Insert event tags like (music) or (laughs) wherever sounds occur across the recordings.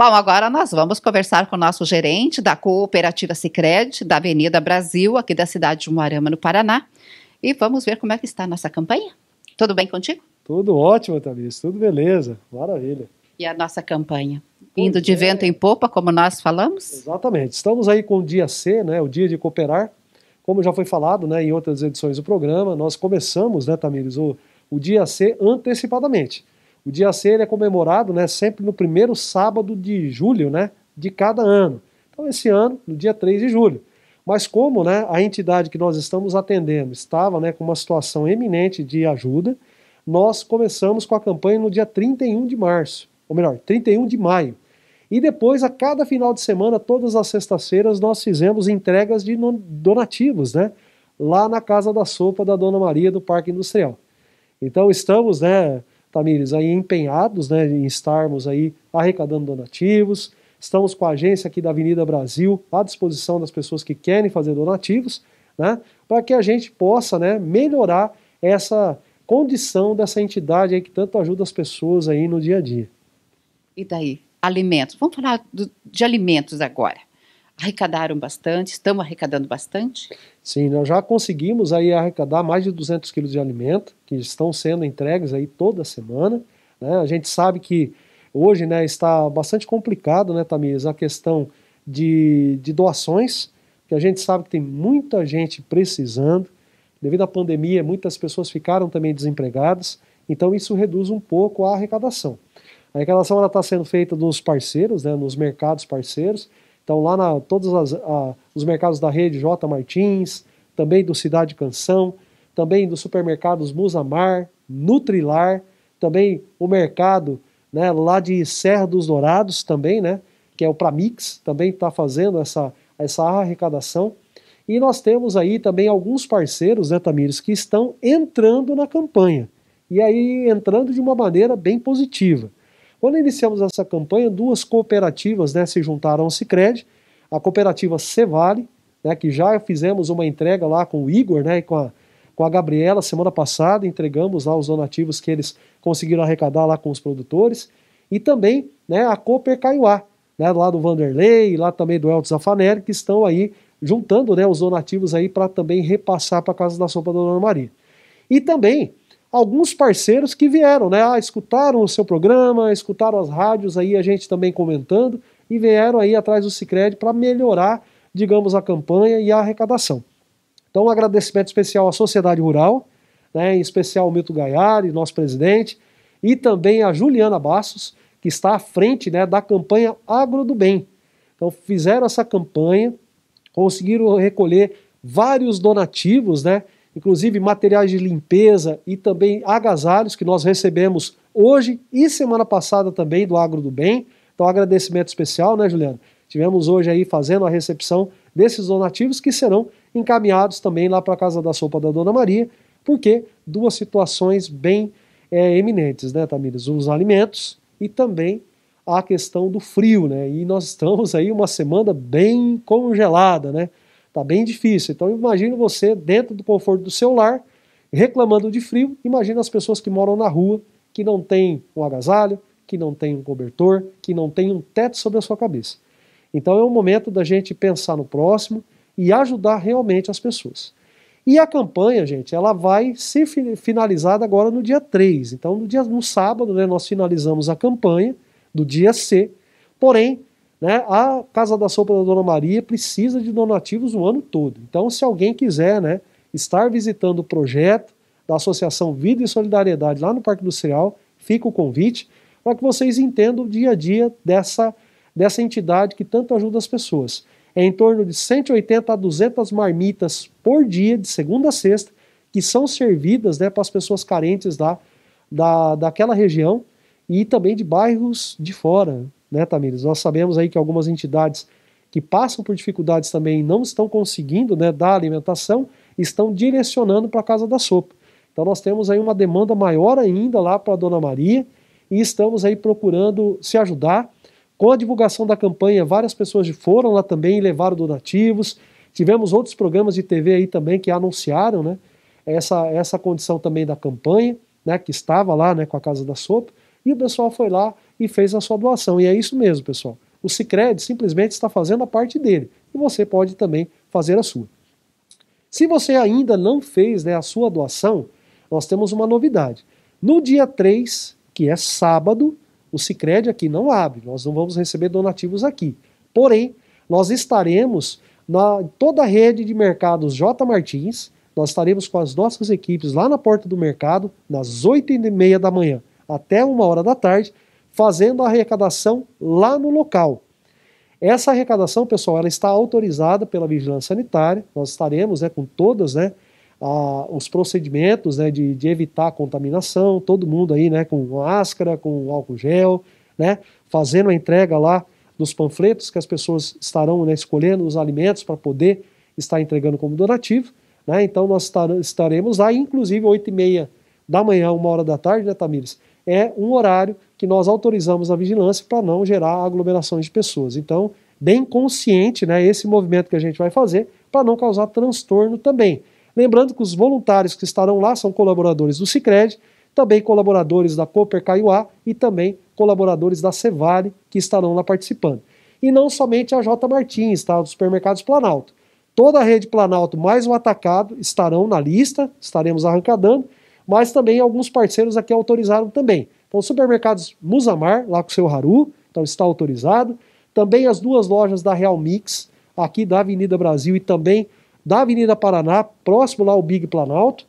Bom, agora nós vamos conversar com o nosso gerente da cooperativa Cicred, da Avenida Brasil, aqui da cidade de Moarama, no Paraná, e vamos ver como é que está a nossa campanha. Tudo bem contigo? Tudo ótimo, Thalys, tudo beleza, maravilha. E a nossa campanha? Indo de é. vento em popa, como nós falamos? Exatamente, estamos aí com o dia C, né, o dia de cooperar. Como já foi falado né, em outras edições do programa, nós começamos, né, Tamires, o, o dia C antecipadamente. O dia C é comemorado né, sempre no primeiro sábado de julho né, de cada ano. Então, esse ano, no dia 3 de julho. Mas como né, a entidade que nós estamos atendendo estava né, com uma situação eminente de ajuda, nós começamos com a campanha no dia 31 de março, ou melhor, 31 de maio. E depois, a cada final de semana, todas as sextas-feiras, nós fizemos entregas de donativos, né? Lá na Casa da Sopa da Dona Maria do Parque Industrial. Então, estamos, né? Tamires, aí empenhados né, em estarmos aí arrecadando donativos. Estamos com a agência aqui da Avenida Brasil à disposição das pessoas que querem fazer donativos, né, para que a gente possa né, melhorar essa condição dessa entidade aí que tanto ajuda as pessoas aí no dia a dia. E daí? Alimentos. Vamos falar do, de alimentos agora arrecadaram bastante, estamos arrecadando bastante? Sim, nós já conseguimos aí arrecadar mais de 200 quilos de alimento, que estão sendo entregues aí toda semana. Né? A gente sabe que hoje né, está bastante complicado, né, Tamires, a questão de, de doações, que a gente sabe que tem muita gente precisando. Devido à pandemia, muitas pessoas ficaram também desempregadas, então isso reduz um pouco a arrecadação. A arrecadação está sendo feita nos parceiros, né, nos mercados parceiros, então, lá na todos as, a, os mercados da rede J. Martins, também do Cidade Canção, também dos supermercados Musamar, Nutrilar, também o mercado né, lá de Serra dos Dourados também, né, que é o Pramix, também está fazendo essa, essa arrecadação. E nós temos aí também alguns parceiros, né, Tamires, que estão entrando na campanha. E aí entrando de uma maneira bem positiva. Quando iniciamos essa campanha, duas cooperativas né, se juntaram ao Cicred, a cooperativa Cevale, né, que já fizemos uma entrega lá com o Igor né, e com a, com a Gabriela semana passada, entregamos lá os donativos que eles conseguiram arrecadar lá com os produtores, e também né, a Cooper Caiuá, né, lá do Vanderlei, lá também do Elton Zafanelli, que estão aí juntando né, os donativos aí para também repassar para a Casa da Sopa da Dona Maria. E também alguns parceiros que vieram, né? Ah, escutaram o seu programa, escutaram as rádios aí, a gente também comentando, e vieram aí atrás do Cicred para melhorar, digamos, a campanha e a arrecadação. Então, um agradecimento especial à Sociedade Rural, né, em especial ao Milton Gaiari, nosso presidente, e também à Juliana Bastos, que está à frente né, da campanha Agro do Bem. Então, fizeram essa campanha, conseguiram recolher vários donativos, né? inclusive materiais de limpeza e também agasalhos que nós recebemos hoje e semana passada também do Agro do Bem. Então, agradecimento especial, né, Juliana? Tivemos hoje aí fazendo a recepção desses donativos que serão encaminhados também lá para a Casa da Sopa da Dona Maria, porque duas situações bem é, eminentes, né, Tamires? Os alimentos e também a questão do frio, né? E nós estamos aí uma semana bem congelada, né? Está bem difícil. Então imagine você dentro do conforto do seu lar, reclamando de frio. Imagina as pessoas que moram na rua, que não tem um agasalho, que não tem um cobertor, que não tem um teto sobre a sua cabeça. Então é o momento da gente pensar no próximo e ajudar realmente as pessoas. E a campanha, gente, ela vai ser finalizada agora no dia 3. Então, no, dia, no sábado, né, nós finalizamos a campanha do dia C. Porém, né? A Casa da Sopa da Dona Maria precisa de donativos o ano todo. Então, se alguém quiser né, estar visitando o projeto da Associação Vida e Solidariedade lá no Parque Industrial, fica o convite para que vocês entendam o dia a dia dessa, dessa entidade que tanto ajuda as pessoas. É em torno de 180 a 200 marmitas por dia, de segunda a sexta, que são servidas né, para as pessoas carentes da, da, daquela região e também de bairros de fora, né, Tamires? Nós sabemos aí que algumas entidades que passam por dificuldades também não estão conseguindo né, dar alimentação, estão direcionando para a casa da sopa. Então nós temos aí uma demanda maior ainda lá para a Dona Maria e estamos aí procurando se ajudar. Com a divulgação da campanha, várias pessoas foram lá também e levaram donativos. Tivemos outros programas de TV aí também que anunciaram né, essa, essa condição também da campanha, né, que estava lá né, com a Casa da Sopa, e o pessoal foi lá e fez a sua doação. E é isso mesmo, pessoal. O Cicred simplesmente está fazendo a parte dele e você pode também fazer a sua. Se você ainda não fez né, a sua doação, nós temos uma novidade. No dia 3, que é sábado, o Cicred aqui não abre, nós não vamos receber donativos aqui. Porém, nós estaremos na toda a rede de mercados J. Martins, nós estaremos com as nossas equipes lá na porta do mercado, das 8h30 da manhã até uma hora da tarde, fazendo a arrecadação lá no local. Essa arrecadação, pessoal, ela está autorizada pela vigilância sanitária. Nós estaremos né, com todos né, a, os procedimentos né, de, de, evitar a contaminação, todo mundo aí né, com máscara, com álcool gel, né, fazendo a entrega lá dos panfletos que as pessoas estarão né, escolhendo os alimentos para poder estar entregando como donativo. Né? Então nós estaremos lá, inclusive 8 e meia da manhã, uma hora da tarde, né, Tamires? é um horário que nós autorizamos a vigilância para não gerar aglomerações de pessoas. Então, bem consciente, né, esse movimento que a gente vai fazer para não causar transtorno também. Lembrando que os voluntários que estarão lá são colaboradores do Cicred, também colaboradores da Cooper Caiuá e também colaboradores da Cevale que estarão lá participando. E não somente a J Martins, tá, dos supermercados Planalto. Toda a rede Planalto mais o atacado estarão na lista, estaremos arrancadando mas também alguns parceiros aqui autorizaram também. Então, supermercados Musamar, lá com o seu Haru, então está autorizado. Também as duas lojas da Real Mix, aqui da Avenida Brasil e também da Avenida Paraná, próximo lá ao Big Planalto.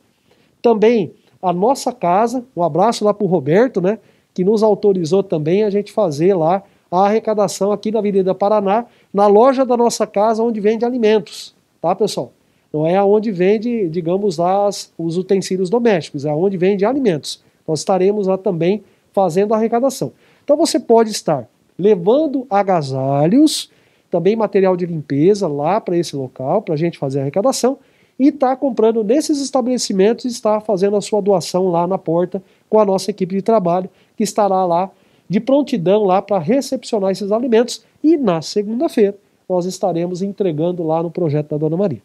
Também a nossa casa, um abraço lá para o Roberto, né? Que nos autorizou também a gente fazer lá a arrecadação aqui na Avenida Paraná, na loja da nossa casa, onde vende alimentos, tá, pessoal? Não é aonde vende, digamos as, os utensílios domésticos, é aonde vende alimentos. Nós estaremos lá também fazendo arrecadação. Então você pode estar levando agasalhos, também material de limpeza lá para esse local, para a gente fazer a arrecadação, e está comprando nesses estabelecimentos e está fazendo a sua doação lá na porta com a nossa equipe de trabalho, que estará lá de prontidão lá para recepcionar esses alimentos. E na segunda-feira nós estaremos entregando lá no projeto da Dona Maria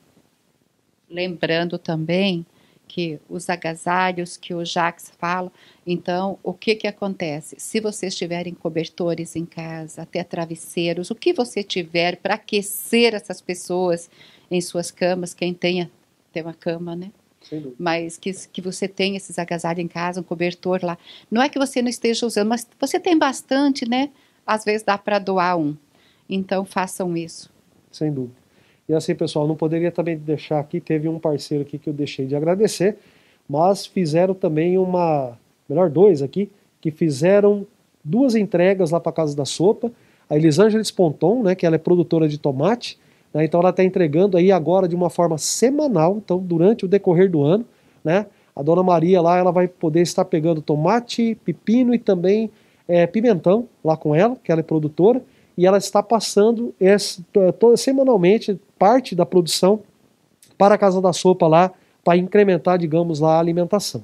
lembrando também que os agasalhos que o Jax fala, então o que que acontece? Se vocês tiverem cobertores em casa, até travesseiros, o que você tiver para aquecer essas pessoas em suas camas, quem tenha tem uma cama, né? mas que, que você tem esses agasalhos em casa, um cobertor lá. Não é que você não esteja usando, mas você tem bastante, né? Às vezes dá para doar um. Então façam isso. Sem dúvida. E assim, pessoal, não poderia também deixar aqui, teve um parceiro aqui que eu deixei de agradecer, mas fizeram também uma, melhor dois aqui, que fizeram duas entregas lá para casa da sopa. A Elisângeles Ponton, né, que ela é produtora de tomate, né, então ela está entregando aí agora de uma forma semanal, então durante o decorrer do ano, né? A dona Maria lá, ela vai poder estar pegando tomate, pepino e também é, pimentão lá com ela, que ela é produtora e ela está passando esse, toda, semanalmente parte da produção para a Casa da Sopa lá, para incrementar, digamos, lá a alimentação.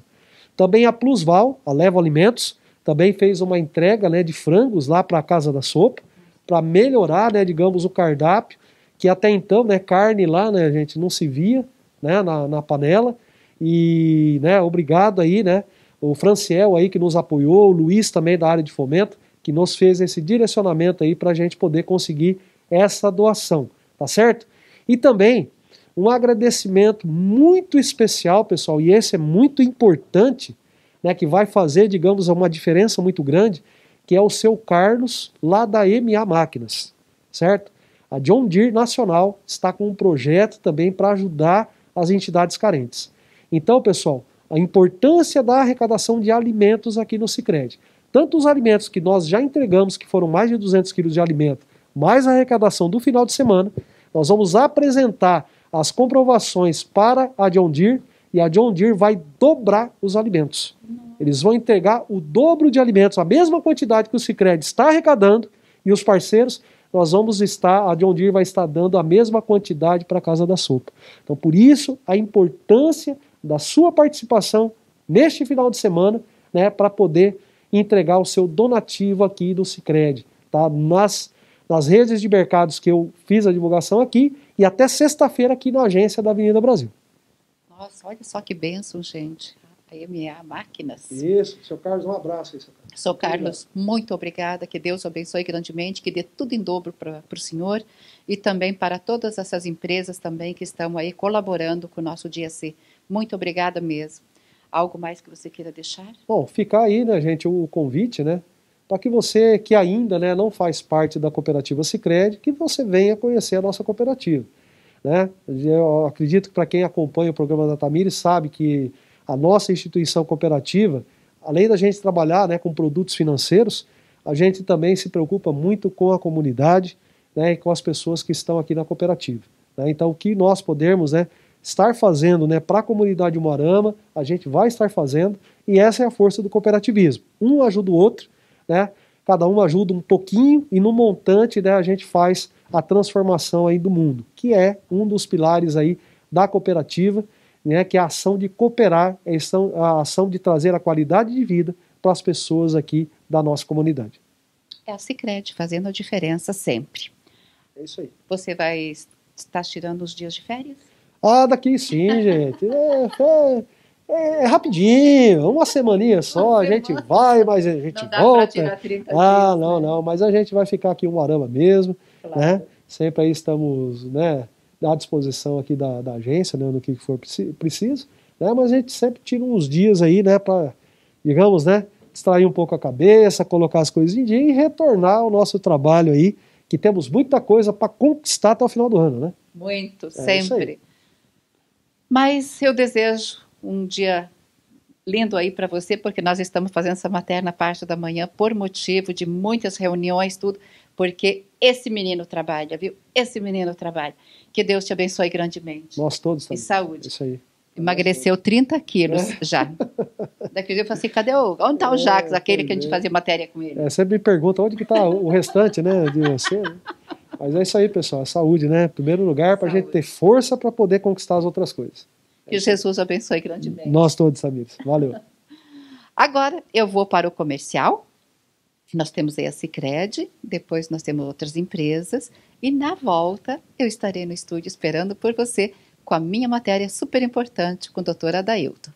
Também a Plusval, a Levo Alimentos, também fez uma entrega né, de frangos lá para a Casa da Sopa, para melhorar, né, digamos, o cardápio, que até então, né, carne lá, né, gente, não se via, né, na, na panela, e, né, obrigado aí, né, o Franciel aí que nos apoiou, o Luiz também da área de fomento, que nos fez esse direcionamento aí para a gente poder conseguir essa doação, tá certo? E também um agradecimento muito especial, pessoal, e esse é muito importante, né, que vai fazer, digamos, uma diferença muito grande, que é o seu Carlos, lá da MA Máquinas, certo? A John Deere Nacional está com um projeto também para ajudar as entidades carentes. Então, pessoal, a importância da arrecadação de alimentos aqui no Sicredi tanto os alimentos que nós já entregamos, que foram mais de 200 quilos de alimento, mais a arrecadação do final de semana, nós vamos apresentar as comprovações para a John Deere e a John Deere vai dobrar os alimentos. Eles vão entregar o dobro de alimentos, a mesma quantidade que o Cicred está arrecadando e os parceiros, nós vamos estar, a John Deere vai estar dando a mesma quantidade para a Casa da Sopa. Então, por isso, a importância da sua participação neste final de semana, né, para poder entregar o seu donativo aqui do Cicred, tá? Nas, nas redes de mercados que eu fiz a divulgação aqui e até sexta-feira aqui na agência da Avenida Brasil. Nossa, olha só que benção, gente. A MA Máquinas. Isso, seu Carlos, um abraço. Aí, seu Carlos, seu Carlos muito obrigada, que Deus abençoe grandemente, que dê tudo em dobro para o senhor e também para todas essas empresas também que estão aí colaborando com o nosso dia C. Muito obrigada mesmo. Algo mais que você queira deixar? Bom, ficar aí, né, gente, o convite, né? Para que você que ainda né, não faz parte da cooperativa Sicredi, que você venha conhecer a nossa cooperativa. Né? Eu acredito que para quem acompanha o programa da Tamires sabe que a nossa instituição cooperativa, além da gente trabalhar né, com produtos financeiros, a gente também se preocupa muito com a comunidade né, e com as pessoas que estão aqui na cooperativa. Né? Então, o que nós podemos né, estar fazendo né, para a comunidade Moarama, a gente vai estar fazendo, e essa é a força do cooperativismo. Um ajuda o outro, né, cada um ajuda um pouquinho, e no montante né, a gente faz a transformação aí do mundo, que é um dos pilares aí da cooperativa, né, que é a ação de cooperar, é a ação de trazer a qualidade de vida para as pessoas aqui da nossa comunidade. É o Cicred, fazendo a diferença sempre. É isso aí. Você vai estar tirando os dias de férias? Ah, daqui sim, (laughs) gente. É, é, é, é, rapidinho, uma semaninha só, a gente vai, mas a gente ah, não volta. ah, não, não, mas a gente vai ficar aqui um arama mesmo, claro. né? Sempre aí estamos, né, à disposição aqui da, da agência, né, no que for preciso, né? Mas a gente sempre tira uns dias aí, né, para, digamos, né, distrair um pouco a cabeça, colocar as coisas em dia e retornar ao nosso trabalho aí, que temos muita coisa para conquistar até o final do ano, né? Muito, é sempre. Mas eu desejo um dia lindo aí para você, porque nós estamos fazendo essa matéria na parte da manhã por motivo de muitas reuniões, tudo, porque esse menino trabalha, viu? Esse menino trabalha. Que Deus te abençoe grandemente. Nós todos também. E saúde. Isso aí. Emagreceu 30 quilos é. já. Daqui dia eu falei assim, cadê o... Onde está o é, Jacques, aquele que a gente fazia matéria com ele? É, sempre me pergunta onde que está o restante, né, de você. Né? Mas é isso aí, pessoal. A saúde, né? primeiro lugar, para a gente ter força para poder conquistar as outras coisas. É que Jesus abençoe grandemente. Nós todos, amigos. Valeu. (laughs) Agora eu vou para o comercial. Nós temos aí a Cicred, depois nós temos outras empresas. E na volta eu estarei no estúdio esperando por você com a minha matéria super importante com o doutor Adailton.